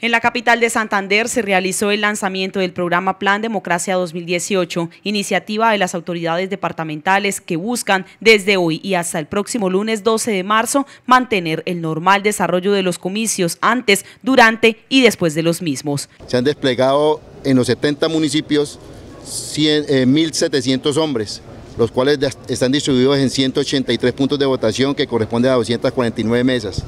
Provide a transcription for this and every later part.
En la capital de Santander se realizó el lanzamiento del programa Plan Democracia 2018, iniciativa de las autoridades departamentales que buscan desde hoy y hasta el próximo lunes 12 de marzo mantener el normal desarrollo de los comicios antes, durante y después de los mismos. Se han desplegado en los 70 municipios 1.700 eh, hombres, los cuales están distribuidos en 183 puntos de votación que corresponden a 249 mesas.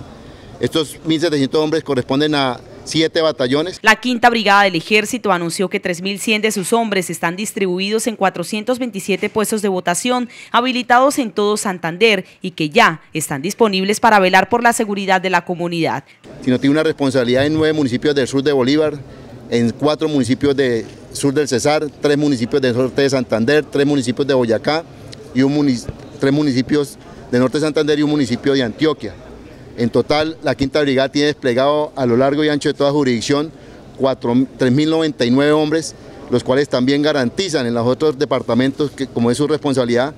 Estos 1.700 hombres corresponden a siete batallones. La quinta brigada del ejército anunció que 3.100 de sus hombres están distribuidos en 427 puestos de votación habilitados en todo Santander y que ya están disponibles para velar por la seguridad de la comunidad. Sino tiene una responsabilidad en nueve municipios del sur de Bolívar, en cuatro municipios del sur del Cesar, tres municipios del norte de Santander, tres municipios de Boyacá y tres municipios del norte de Santander y un municipio de Antioquia. En total, la Quinta Brigada tiene desplegado a lo largo y ancho de toda jurisdicción 3.099 hombres, los cuales también garantizan en los otros departamentos, que como es su responsabilidad,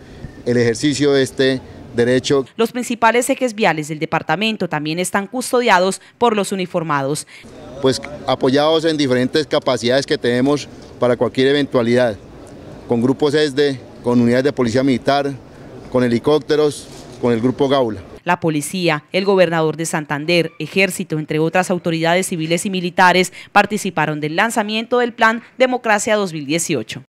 el ejercicio de este derecho. Los principales ejes viales del departamento también están custodiados por los uniformados. Pues apoyados en diferentes capacidades que tenemos para cualquier eventualidad, con grupos ESDE, con unidades de policía militar, con helicópteros, con el grupo Gaula la policía, el gobernador de Santander, ejército, entre otras autoridades civiles y militares, participaron del lanzamiento del Plan Democracia 2018.